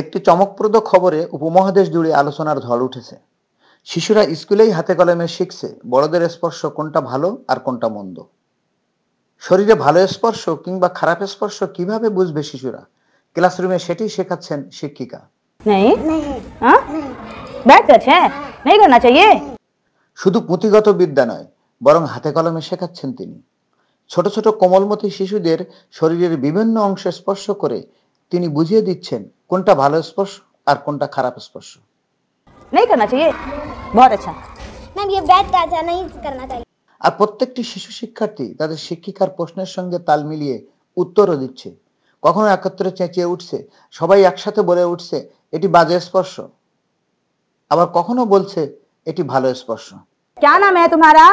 একটি চমকপ্রদ খবরে উপমহাদেশ জুড়ে আলোচনার ঝল উঠেছে শিশুরা স্কুলেই হাতে কলমে শিখছে বড়দের স্পর্শ কোনটা ভালো আর কোনটা মন্দ শরীরে ভালো স্পর্শ কিংবা খারাপ স্পর্শ কিভাবে বুঝবে শিশুরা ক্লাসরুমে সেটি শেখাচ্ছেন শিক্ষিকা হ্যাঁ? হ্যাঁ? শুধু পুঁথিগত বিদ্যা নয় বরং হাতে কলমে শেখাচ্ছেন তিনি ছোট ছোট কোমলমতি শিশুদের শরীরের বিভিন্ন অংশে স্পর্শ করে তিনি বুঝিয়ে দিচ্ছেন কোনটা ভালো স্পর্শ আর কোনটা খারাপ স্পর্শ নেই करना চাই বহুত আচ্ছা ম্যাম ইয়ে बैड था अच्छा नहीं करना চাই আর প্রত্যেকটি শিশু শিক্ষার্থী তাদের শিক্ষিকার প্রশ্নের সঙ্গে তাল মিলিয়ে উত্তরও দিচ্ছে কখনো একত্রে চেঁচিয়ে উঠছে সবাই একসাথে বলে উঠছে এটি বাজে স্পর্শ আবার কখনো বলছে এটি ভালো স্পর্শ क्या नाम है तुम्हारा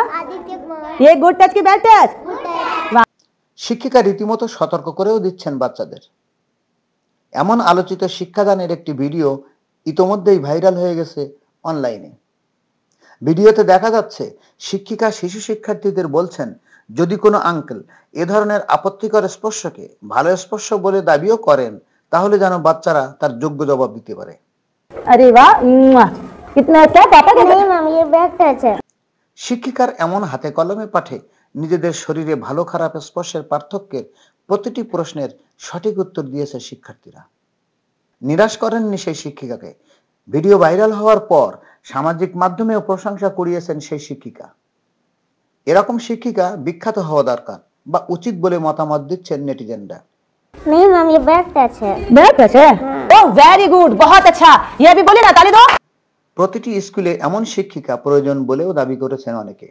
শিক্ষিকা রীতিমতো সতর্ক করেও দিচ্ছেন বাচ্চাদের এমন আলোচিত শিক্ষাদানের একটি ভিডিও ইতোমধ্যেই ভাইরাল হয়ে গেছে অনলাইনে ভিডিওতে দেখা যাচ্ছে শিক্ষিকা শিশু শিক্ষার্থীদের বলছেন যদি কোনো আঙ্কেল এ ধরনের আপত্তিকর স্পর্শকে ভালো স্পর্শ বলে দাবিও করেন তাহলে যেন বাচ্চারা তার যোগ্য জবাব দিতে পারে শিক্ষিকার এমন হাতে কলমে পাঠে নিজেদের শরীরে ভালো খারাপ স্পর্শের পার্থক্যের প্রতিটি প্রশ্নের সঠিক উত্তর দিয়েছে শিক্ষার্থীরা নিরাশ করেননি সেই শিক্ষিকাকে ভিডিও ভাইরাল হওয়ার পর সামাজিক মাধ্যমেও প্রশংসা করিয়েছেন সেই শিক্ষিকা এরকম শিক্ষিকা বিখ্যাত হওয়া দরকার বা উচিত বলে মতামত দিচ্ছেন নেটিজেনরা আচ্ছা। প্রতিটি স্কুলে এমন শিক্ষিকা প্রয়োজন বলেও দাবি করেছেন অনেকে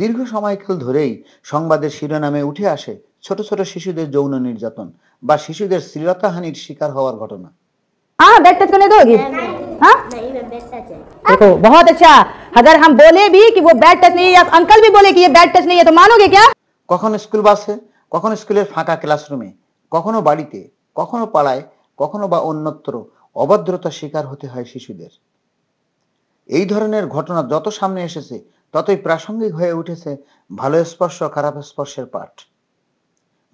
দীর্ঘ সময়কাল ধরেই সংবাদের শিরোনামে উঠে আসে ছোট ছোট শিশুদের যৌন নির্যাতন বা শিশুদের শ্লীলতাহানির শিকার হওয়ার ঘটনা হ্যাঁ, হ্যাঁ। হ্যাঁ? আচ্ছা। কখনো বাড়িতে কখনো কখনো বা অন্যত্র অভদ্রতার শিকার হতে হয় শিশুদের এই ধরনের ঘটনা যত সামনে এসেছে ততই প্রাসঙ্গিক হয়ে উঠেছে ভালো স্পর্শ খারাপ স্পর্শের পাঠ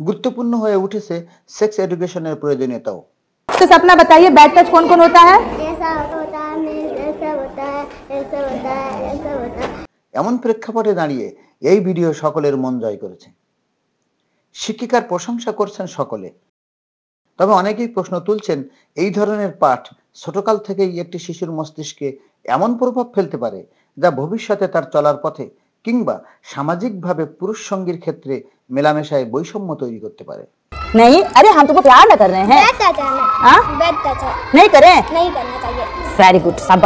গুরুত্বপূর্ণ হয়ে উঠেছে সেক্স এডুকেশনের প্রয়োজনীয়তাও তো সপনা বাতাইয়ে ব্যাড টাচ কোন কোন হ্যায় तो सपना बताइए बैड टच कौन कौन এসা है এমন প্রেক্ষাপটে দাঁড়িয়ে এই ভিডিও সকলের মন জয় করেছে শিক্ষিকার প্রশংসা করছেন সকলে তবে অনেকেই প্রশ্ন তুলছেন এই ধরনের পাঠ ছোটকাল থেকেই একটি শিশুর মস্তিষ্কে এমন প্রভাব ফেলতে পারে যা ভবিষ্যতে তার চলার পথে কিংবা সামাজিকভাবে পুরুষ সঙ্গীর ক্ষেত্রে মেলামেশায় বৈষম্য তৈরি করতে পারে নেই আরে হাম তোমাকে হ্যাঁ? নেই করে নেই